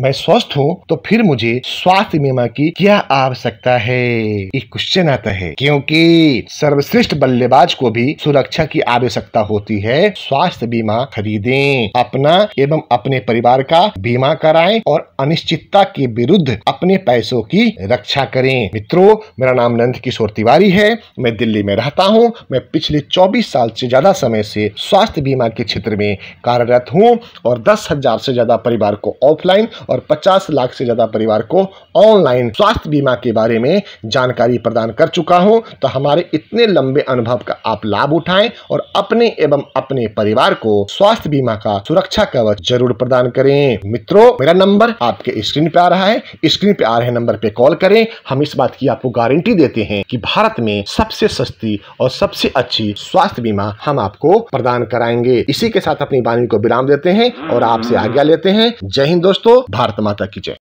मैं स्वस्थ हूँ तो फिर मुझे स्वास्थ्य बीमा की क्या आवश्यकता है एक क्वेश्चन आता है क्योंकि सर्वश्रेष्ठ बल्लेबाज को भी सुरक्षा की आवश्यकता होती है स्वास्थ्य बीमा खरीदें अपना एवं अपने परिवार का बीमा कराएं और अनिश्चितता के विरुद्ध अपने पैसों की रक्षा करें मित्रों मेरा नाम नंद किशोर तिवारी है मैं दिल्ली में रहता हूँ मैं पिछले चौबीस साल से ज्यादा समय से स्वास्थ्य बीमा के क्षेत्र में कार्यरत हूँ और दस हजार से ज्यादा परिवार को ऑफलाइन और 50 लाख से ज़्यादा परिवार को ऑनलाइन स्वास्थ्य बीमा के बारे में जानकारी प्रदान कर चुका हूं तो हमारे इतने लंबे अनुभव का आप लाभ उठाएं और अपने एवं अपने परिवार को स्वास्थ्य बीमा का सुरक्षा कवच जरूर प्रदान करें मित्रों मेरा नंबर आपके स्क्रीन पे आ रहा है स्क्रीन पे आ रहे नंबर पे कॉल करें हम इस बात की आपको गारंटी देते हैं कि भारत में सबसे सस्ती और सबसे अच्छी स्वास्थ्य बीमा हम आपको प्रदान कराएंगे इसी के साथ अपनी वाणी को विराम देते हैं और आपसे आज्ञा लेते हैं जय हिंद दोस्तों भारत माता की जय